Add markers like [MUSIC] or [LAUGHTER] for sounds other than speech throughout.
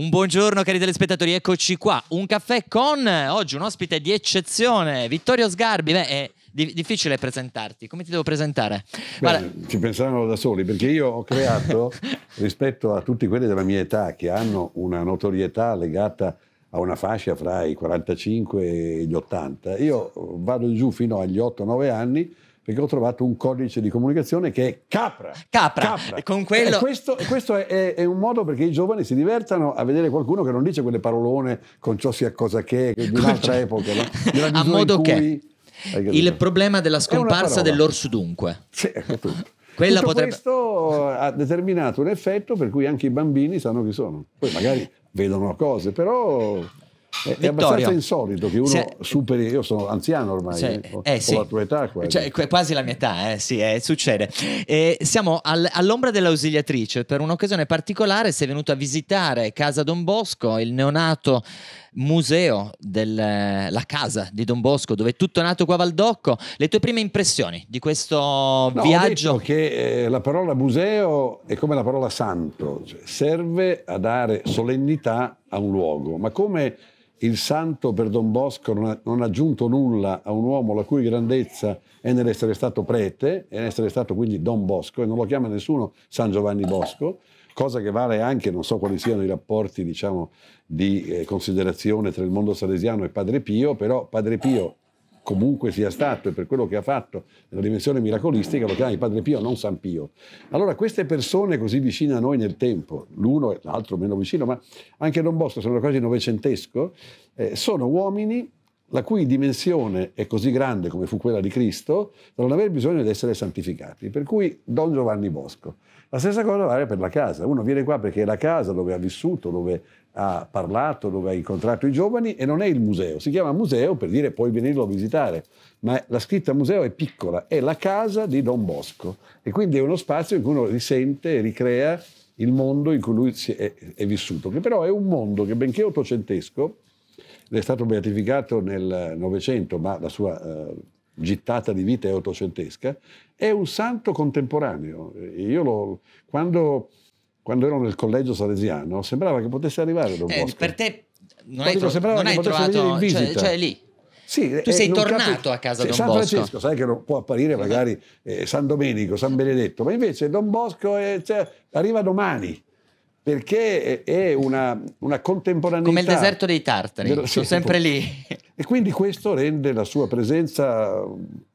Un buongiorno cari telespettatori, eccoci qua, un caffè con eh, oggi un ospite di eccezione, Vittorio Sgarbi. Beh, è difficile presentarti, come ti devo presentare? Beh, Guarda... Ci pensavano da soli, perché io ho creato, [LAUGHS] rispetto a tutti quelli della mia età che hanno una notorietà legata a una fascia fra i 45 e gli 80, io vado giù fino agli 8-9 anni, perché ho trovato un codice di comunicazione che è capra. Capra. capra. E con quello... E questo, questo è, è, un modo perché i giovani si divertano a vedere qualcuno che non dice quelle parolone con ciò sia cosa che, che di un'altra epoca. No? [LAUGHS] a modo che... Il problema della scomparsa dell'orso dunque. Sì, tutto. [LAUGHS] Quella Tutto potrebbe... questo eh, ha determinato un effetto per cui anche i bambini sanno chi sono. Poi magari vedono cose, però è, Vittorio, abbastanza insolito che uno se, superi, io sono anziano ormai, se, eh, ho, eh, sì. ho, la tua età quasi. Cioè, è quasi la mia età, eh, sì, eh, succede. Eh, siamo al, all'ombra dell'ausiliatrice, per un'occasione particolare sei venuto a visitare Casa Don Bosco, il neonato museo della casa di Don Bosco, dove è tutto nato qua a Valdocco. Le tue prime impressioni di questo no, viaggio? Ho detto che la parola museo è come la parola santo, cioè serve a dare solennità a un luogo, ma come il santo per Don Bosco non ha, non ha, aggiunto nulla a un uomo la cui grandezza è nell'essere stato prete, è nell'essere stato quindi Don Bosco, e non lo chiama nessuno San Giovanni Bosco, cosa che vale anche, non so quali siano i rapporti diciamo, di eh, considerazione tra il mondo salesiano e Padre Pio, però Padre Pio comunque sia stato e per quello che ha fatto nella dimensione miracolistica, lo chiami Padre Pio, non San Pio. Allora queste persone così vicine a noi nel tempo, l'uno e l'altro meno vicino, ma anche Don Bosco, sono quasi novecentesco, eh, sono uomini la cui dimensione è così grande come fu quella di Cristo, da non aver bisogno di essere santificati. Per cui Don Giovanni Bosco. La stessa cosa vale per la casa. Uno viene qua perché è la casa dove ha vissuto, dove ha parlato, dove ha incontrato i giovani e non è il museo. Si chiama museo per dire puoi venirlo a visitare, ma la scritta museo è piccola, è la casa di Don Bosco e quindi è uno spazio in cui uno risente, ricrea il mondo in cui lui è, è vissuto, che però è un mondo che benché ottocentesco, è stato beatificato nel Novecento, ma la sua eh, gittata di vita è ottocentesca. È un santo contemporaneo. Io lo, quando, quando, ero nel collegio salesiano sembrava che potesse arrivare Don eh, Bosco. Eh, per te non hai, tro- sembrava non hai trovato... Cioè, cioè lì, sì, tu eh, sei tornato capi... a casa sì, Don San Bosco. San Francesco, sai che non può apparire magari eh, San Domenico, San Benedetto, ma invece Don Bosco è, cioè, arriva domani perché è una, una, contemporaneità. Come il deserto dei tartari, sono sì, sempre lì. E quindi questo rende la sua presenza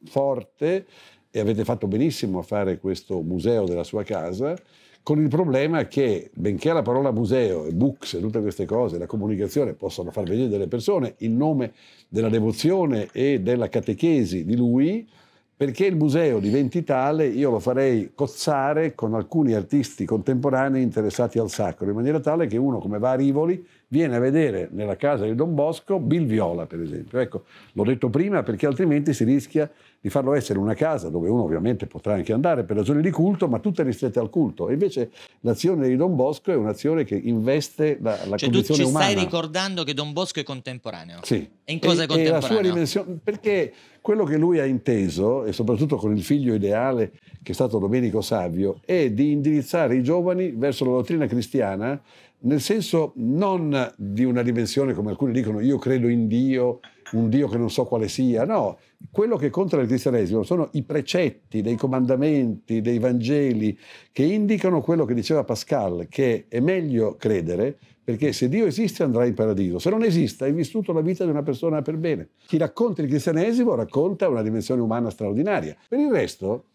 forte e avete fatto benissimo a fare questo museo della sua casa, con il problema che, benché la parola museo e books e tutte queste cose, la comunicazione possano far venire delle persone in nome della devozione e della catechesi di lui, perché il museo diventi tale, io lo farei cozzare con alcuni artisti contemporanei interessati al sacro, in maniera tale che uno come va a Rivoli viene a vedere nella casa di Don Bosco Bill Viola, per esempio. Ecco, l'ho detto prima perché altrimenti si rischia di farlo essere una casa dove uno ovviamente potrà anche andare per ragioni di culto, ma tutte ristrette al culto. E invece l'azione di Don Bosco è un'azione che investe la, la cioè, condizione umana. tu ci stai ricordando che Don Bosco è contemporaneo. Sì. E in cosa e, è contemporaneo? la sua dimensione, perché quello che lui ha inteso, e soprattutto con il figlio ideale che è stato Domenico Savio, è di indirizzare i giovani verso la dottrina cristiana nel senso non di una dimensione, come alcuni dicono, io credo in Dio un Dio che non so quale sia, no, quello che conta nel cristianesimo sono i precetti dei comandamenti, dei Vangeli, che indicano quello che diceva Pascal, che è meglio credere, perché se Dio esiste andrà in paradiso, se non esiste hai vissuto la vita di una persona per bene. Chi racconta il cristianesimo racconta una dimensione umana straordinaria. Per il resto,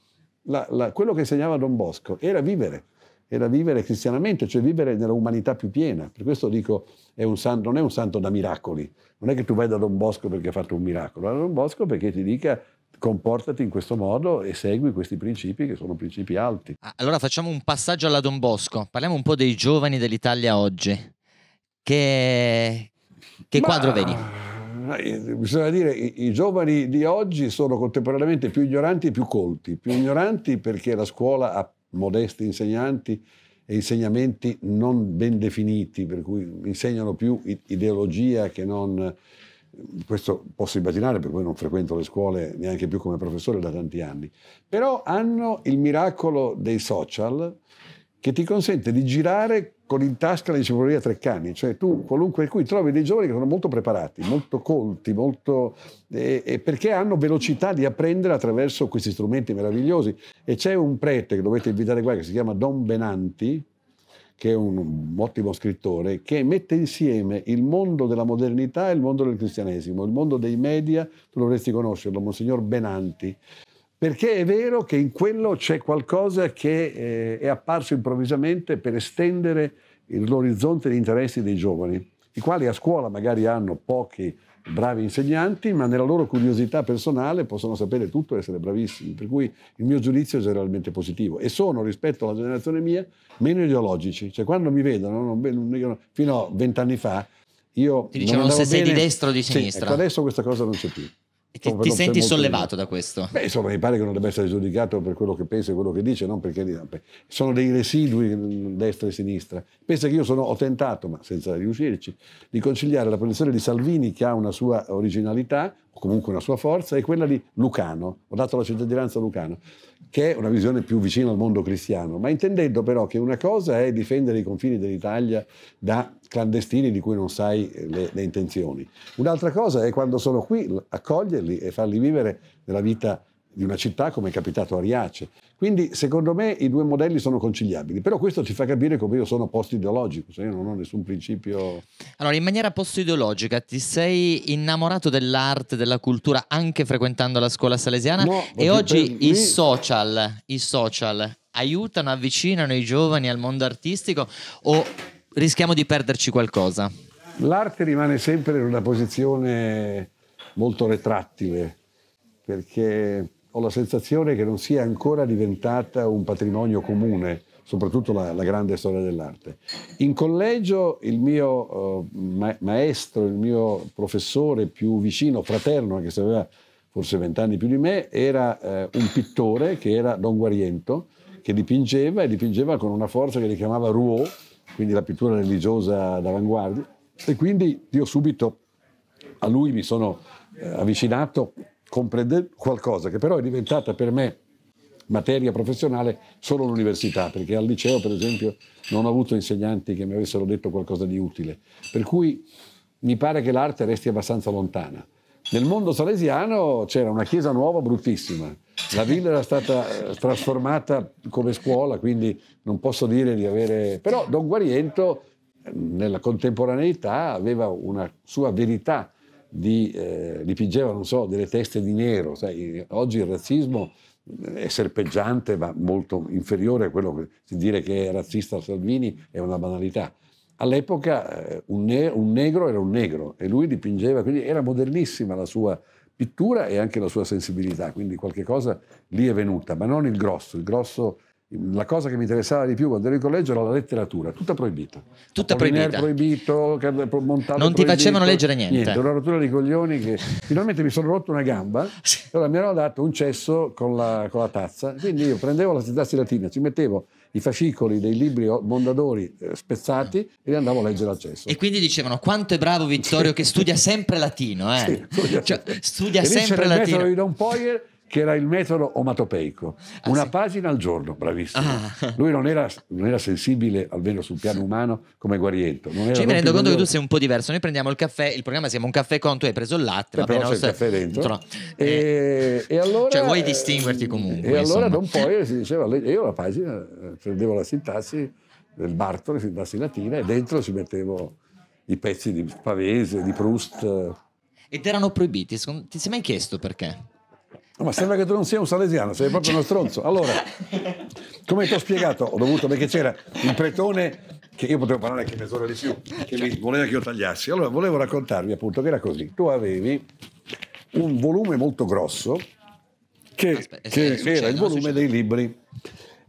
la, la, quello che insegnava Don Bosco era vivere era vivere cristianamente, cioè vivere nella umanità più piena. Per questo dico, è san, non è un santo da miracoli, non è che tu vai da Don Bosco perché ha fatto un miracolo, vai da Don Bosco perché ti dica comportati in questo modo e segui questi principi che sono principi alti. Ah, allora facciamo un passaggio alla Don Bosco, parliamo un po' dei giovani dell'Italia oggi. Che, che Ma... quadro vedi? Eh, bisogna dire, che i giovani di oggi sono contemporaneamente più ignoranti e più colti. Più ignoranti perché la scuola ha modesti insegnanti e insegnamenti non ben definiti, per cui insegnano più ideologia che non... Questo posso immaginare, per cui non frequento le scuole neanche più come professore da tanti anni, però hanno il miracolo dei social che ti consente di girare con in tasca l'enciclopedia Treccani, cioè tu qualunque qui trovi dei giovani che sono molto preparati, molto colti, molto, eh, perché hanno velocità di apprendere attraverso questi strumenti meravigliosi. E c'è un prete che dovete invitare qua che si chiama Don Benanti, che è un, un ottimo scrittore, che mette insieme il mondo della modernità e il mondo del cristianesimo, il mondo dei media, tu dovresti conoscerlo, Monsignor Benanti, perché è vero che in quello c'è qualcosa che eh, è apparso improvvisamente per estendere l'orizzonte di interessi dei giovani, i quali a scuola magari hanno pochi bravi insegnanti, ma nella loro curiosità personale possono sapere tutto e essere bravissimi, per cui il mio giudizio è generalmente positivo e sono rispetto alla generazione mia meno ideologici, cioè quando mi vedono fino a vent'anni fa io... Ti dicevano se sei di destra o di sinistra. Sì, ecco, adesso questa cosa non c'è più ti, ti senti sollevato da questo? Beh, insomma, mi pare che non debba essere giudicato per quello che pensa e quello che dice, non perché sono dei residui mm, destra e sinistra. Pensa che io sono, ho tentato, ma senza riuscirci, di conciliare la posizione di Salvini, che ha una sua originalità, o comunque una sua forza, e quella di Lucano. Ho dato la cittadinanza a Lucano che è una visione più vicina al mondo cristiano, ma intendendo però che una cosa è difendere i confini dell'Italia da clandestini di cui non sai eh, le, le intenzioni, un'altra cosa è quando sono qui accoglierli e farli vivere nella vita di una città come è capitato a Riace. Quindi secondo me i due modelli sono conciliabili, però questo ci fa capire come io sono post ideologico, cioè io non ho nessun principio... Allora, in maniera post ideologica ti sei innamorato dell'arte, della cultura, anche frequentando la scuola salesiana no, e oggi me... i, social, i social aiutano, avvicinano i giovani al mondo artistico o rischiamo di perderci qualcosa? L'arte rimane sempre in una posizione molto retrattile, perché ho la sensazione che non sia ancora diventata un patrimonio comune, soprattutto la, la grande storia dell'arte. In collegio il mio uh, maestro, il mio professore più vicino, fraterno, anche se aveva forse vent'anni più di me, era uh, un pittore che era Don Guariento, che dipingeva e dipingeva con una forza che li chiamava Rouault, quindi la pittura religiosa d'avanguardia. E quindi io subito a lui mi sono eh, avvicinato comprendere qualcosa che però è diventata per me materia professionale solo l'università, perché al liceo per esempio non ho avuto insegnanti che mi avessero detto qualcosa di utile, per cui mi pare che l'arte resti abbastanza lontana. Nel mondo salesiano c'era una chiesa nuova bruttissima, la villa era stata eh, trasformata come scuola, quindi non posso dire di avere... però Don Guariento eh, nella contemporaneità aveva una sua verità di, eh, dipingeva, non so, delle teste di nero. Sai, oggi il razzismo è serpeggiante, ma molto inferiore a quello che si dire che è razzista Salvini è una banalità. All'epoca eh, un, ne- un negro era un negro e lui dipingeva, quindi era modernissima la sua pittura e anche la sua sensibilità, quindi qualche cosa lì è venuta, ma non il grosso, il grosso la cosa che mi interessava di più quando ero in collegio era la letteratura, tutta proibita. Tutta proibita. proibito, Montale Non ti facevano leggere niente. Niente, una rottura di coglioni che finalmente mi sono rotto una gamba, allora mi hanno dato un cesso con la, con la tazza, quindi io prendevo la dassilatina, ci mettevo i fascicoli dei libri Mondadori eh, spezzati e li andavo a leggere al cesso. E quindi dicevano quanto è bravo Vittorio che studia sempre latino, eh? sì, studia, cioè, studia sempre latino. E lì latino. Don Poyer che era il metodo omatopeico, ah, una sì. pagina al giorno, bravissimo. Ah. Lui non era, non era, sensibile, almeno sul piano umano, come Guariento. Non cioè, mi rendo conto che tu sei un po' diverso. Noi prendiamo il caffè, il programma si chiama Un caffè con, tu hai preso il latte, Beh, però c'è il caffè dentro. No. E, eh, e, allora, cioè, vuoi distinguerti comunque. E allora insomma. non poi si diceva, io la pagina eh, prendevo la sintassi del Bartolo, la sintassi latina, e dentro ci mettevo i pezzi di Pavese, di Proust. Ed erano proibiti, ti sei mai chiesto perché? ma sembra che tu non sia un salesiano, sei proprio uno stronzo. Allora, come ti ho spiegato, ho dovuto, perché c'era il pretone, che io potevo parlare anche mezz'ora di più, che mi voleva che io tagliassi. Allora, volevo raccontarvi appunto che era così. Tu avevi un volume molto grosso, che, Aspetta, eh, che successo, eh, era il volume dei libri,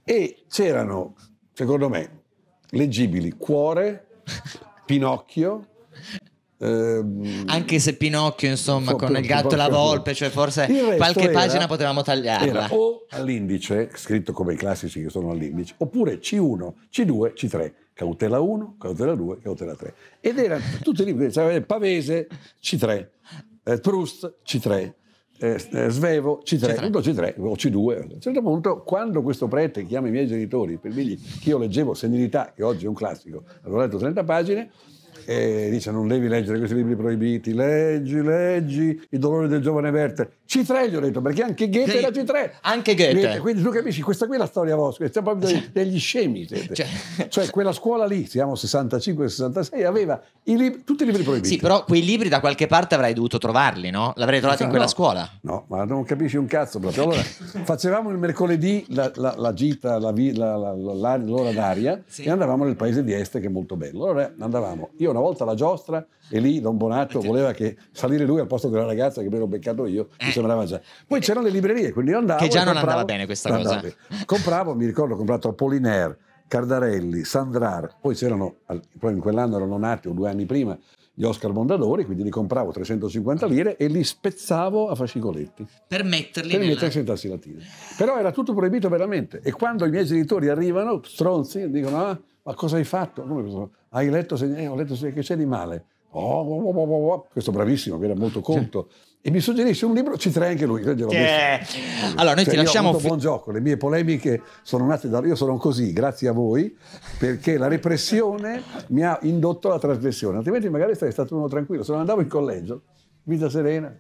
e c'erano, secondo me, leggibili Cuore, Pinocchio, Ehm, Anche se Pinocchio, insomma, so, con il gatto e la volpe, cioè forse qualche era, pagina potevamo tagliarla. o all'indice, scritto come i classici che sono all'indice, oppure C1, C2, C3, cautela 1, cautela 2, cautela 3. Ed erano tutti libri, c'era eh, Pavese, C3, eh, Proust, C3, eh, eh, Svevo C3, C3. C3 o C2. A un certo punto, quando questo prete chiama i miei genitori per dirgli che io leggevo Senilità, che oggi è un classico, avevo letto 30 pagine, e dice non devi leggere questi libri proibiti, leggi, leggi Il dolore del giovane Werther. gli ho detto, perché anche Goethe era Citrelli. Anche Goethe. Quindi tu capisci, questa qui è la storia vostra, siamo proprio degli, degli scemi. Cioè. cioè. quella scuola lì, siamo 65-66, aveva i lib- tutti i libri proibiti. Sì, però quei libri da qualche parte avrei dovuto trovarli, no? L'avrei trovato sì, in quella no, scuola. No, ma non capisci un cazzo proprio. Allora, [LAUGHS] facevamo il mercoledì la, la, la gita, la, l'ora d'aria sì. e andavamo nel paese di Este che è molto bello. Allora andavamo, io no una volta la giostra e lì Don Bonatto cioè. voleva che salire lui al posto della ragazza che mi ero beccato io, mi eh. sembrava già. Poi c'erano le librerie, quindi io andavo... Che già non andava bene questa cosa. compravo, mi ricordo, ho comprato Apollinaire, Cardarelli, Sandrar, poi c'erano, poi in quell'anno erano nati o due anni prima, gli Oscar Mondadori, quindi li compravo 350 lire e li spezzavo a fascicoletti. Per metterli Per nella... metterli in tassi latini. Però era tutto proibito veramente. E quando i miei genitori arrivano, stronzi, dicono, ah, ma cosa hai fatto? No, hai letto, se, eh, ho letto se, che c'è di male. Oh, oh, oh, oh, questo bravissimo, che era molto conto. E mi suggerisce un libro, ci trae anche lui. Che... Allora, noi cioè, ti lasciamo. Fi- buon gioco, le mie polemiche sono nate da. Io sono così, grazie a voi, perché la repressione mi ha indotto alla trasgressione, altrimenti magari sarei stato uno tranquillo. Se non andavo in collegio, vita serena,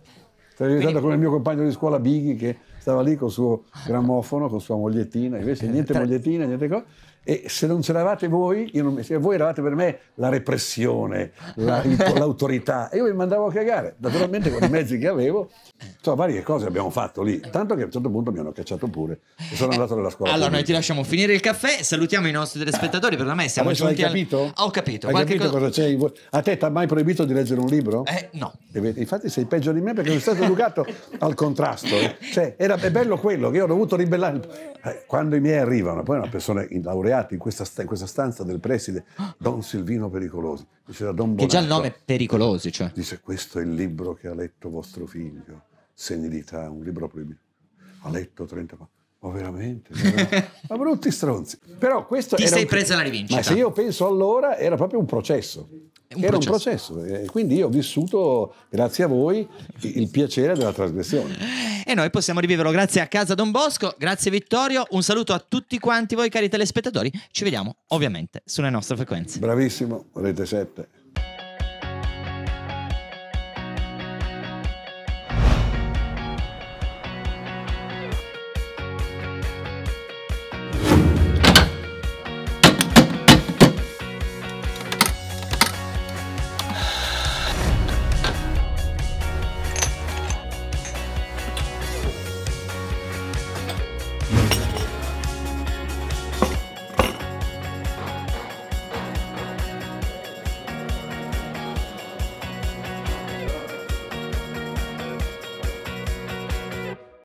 sarei diventato come il mio compagno di scuola Bighi che stava lì col suo grammofono, con sua mogliettina, invece niente tra... mogliettina, niente cosa e se non c'eravate voi, io non mi... voi eravate per me la repressione, la, il, [LAUGHS] l'autorità. E io mi mandavo a cagare, naturalmente con i mezzi che avevo. Insomma, varie cose abbiamo fatto lì. Tanto che a un certo punto mi hanno cacciato pure e sono andato nella scuola. Allora, noi ti lasciamo finire il caffè, salutiamo i nostri telespettatori, per me siamo Adesso giunti. Hai capito? Al... Ho capito. Hai capito cosa... cosa c'è? In... A te ti ha mai proibito di leggere un libro? Eh, no. Infatti sei peggio di me perché sei stato educato al contrasto. Cioè, era bello quello che io ho dovuto ribellare. Eh, quando i miei arrivano, poi una persona in laurea laureati in questa, in questa stanza del preside, Don Silvino Pericolosi. Diceva Don Bonaccio, che già il nome è Pericolosi, cioè. Dice, questo è il libro che ha letto vostro figlio, Senilità, un libro proibito. Ha letto 30 pagine. Ma oh, veramente? [LAUGHS] ma brutti stronzi. Però questo Ti sei un... presa la rivincita. Ma se io penso allora, era proprio un processo un era un processo. Quindi io ho vissuto, grazie a voi, il piacere della trasgressione. E eh, noi possiamo riviverlo grazie a Casa Don Bosco, grazie Vittorio, un saluto a tutti quanti voi cari telespettatori, ci vediamo ovviamente sulle nostre frequenze. Bravissimo, Rete 7.